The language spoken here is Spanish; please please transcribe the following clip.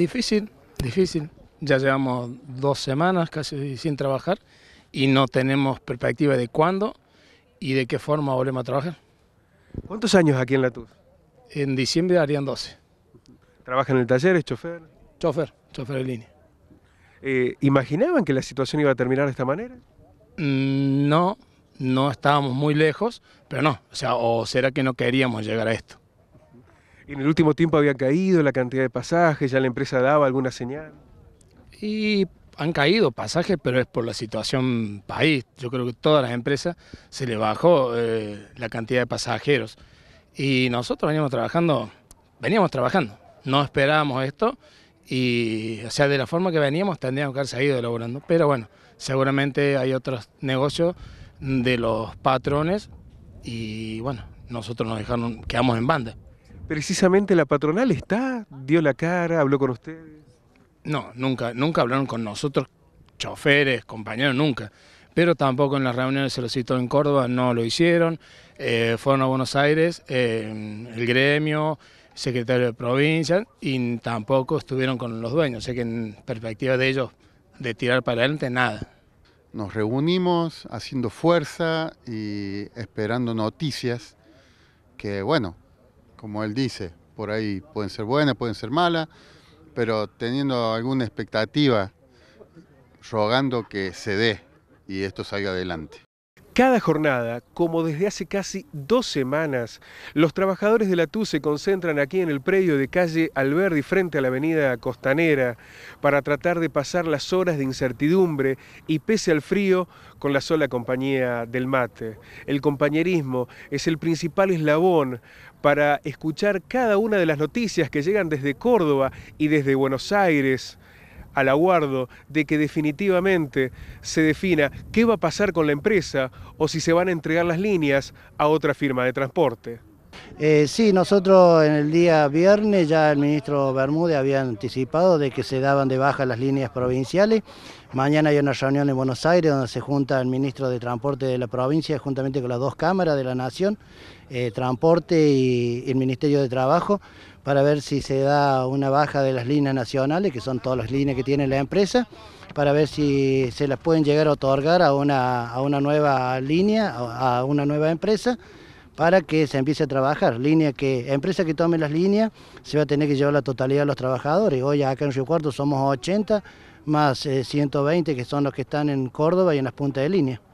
Difícil, difícil. Ya llevamos dos semanas casi sin trabajar y no tenemos perspectiva de cuándo y de qué forma volvemos a trabajar. ¿Cuántos años aquí en la tour? En diciembre harían 12. ¿Trabaja en el taller? ¿Es chofer? Chofer, chofer de línea. Eh, ¿Imaginaban que la situación iba a terminar de esta manera? Mm, no, no estábamos muy lejos, pero no. O sea, o será que no queríamos llegar a esto. En el último tiempo había caído la cantidad de pasajes, ya la empresa daba alguna señal. Y han caído pasajes, pero es por la situación país. Yo creo que todas las empresas se le bajó eh, la cantidad de pasajeros. Y nosotros veníamos trabajando, veníamos trabajando, no esperábamos esto. Y, o sea, de la forma que veníamos tendríamos que haber ido elaborando. Pero bueno, seguramente hay otros negocios de los patrones y bueno, nosotros nos dejaron, quedamos en banda. Precisamente la patronal está, dio la cara, habló con ustedes. No, nunca, nunca hablaron con nosotros, choferes, compañeros, nunca. Pero tampoco en las reuniones se lo citó en Córdoba, no lo hicieron. Eh, fueron a Buenos Aires, el gremio, secretario de provincia, y tampoco estuvieron con los dueños. Sé que en perspectiva de ellos, de tirar para adelante, nada. Nos reunimos haciendo fuerza y esperando noticias que, bueno, como él dice, por ahí pueden ser buenas, pueden ser malas, pero teniendo alguna expectativa, rogando que se dé y esto salga adelante. Cada jornada, como desde hace casi dos semanas, los trabajadores de la TU se concentran aquí en el predio de calle Alberdi frente a la avenida Costanera para tratar de pasar las horas de incertidumbre y pese al frío con la sola compañía del mate. El compañerismo es el principal eslabón para escuchar cada una de las noticias que llegan desde Córdoba y desde Buenos Aires al aguardo de que definitivamente se defina qué va a pasar con la empresa o si se van a entregar las líneas a otra firma de transporte. Eh, sí, nosotros en el día viernes ya el ministro Bermúdez había anticipado de que se daban de baja las líneas provinciales. Mañana hay una reunión en Buenos Aires donde se junta el ministro de Transporte de la provincia juntamente con las dos cámaras de la Nación, eh, Transporte y el Ministerio de Trabajo, para ver si se da una baja de las líneas nacionales, que son todas las líneas que tiene la empresa, para ver si se las pueden llegar a otorgar a una, a una nueva línea, a una nueva empresa, para que se empiece a trabajar. Línea que, empresa que tome las líneas se va a tener que llevar la totalidad de los trabajadores. Hoy acá en Río Cuarto somos 80 más 120 eh, que son los que están en Córdoba y en las puntas de línea.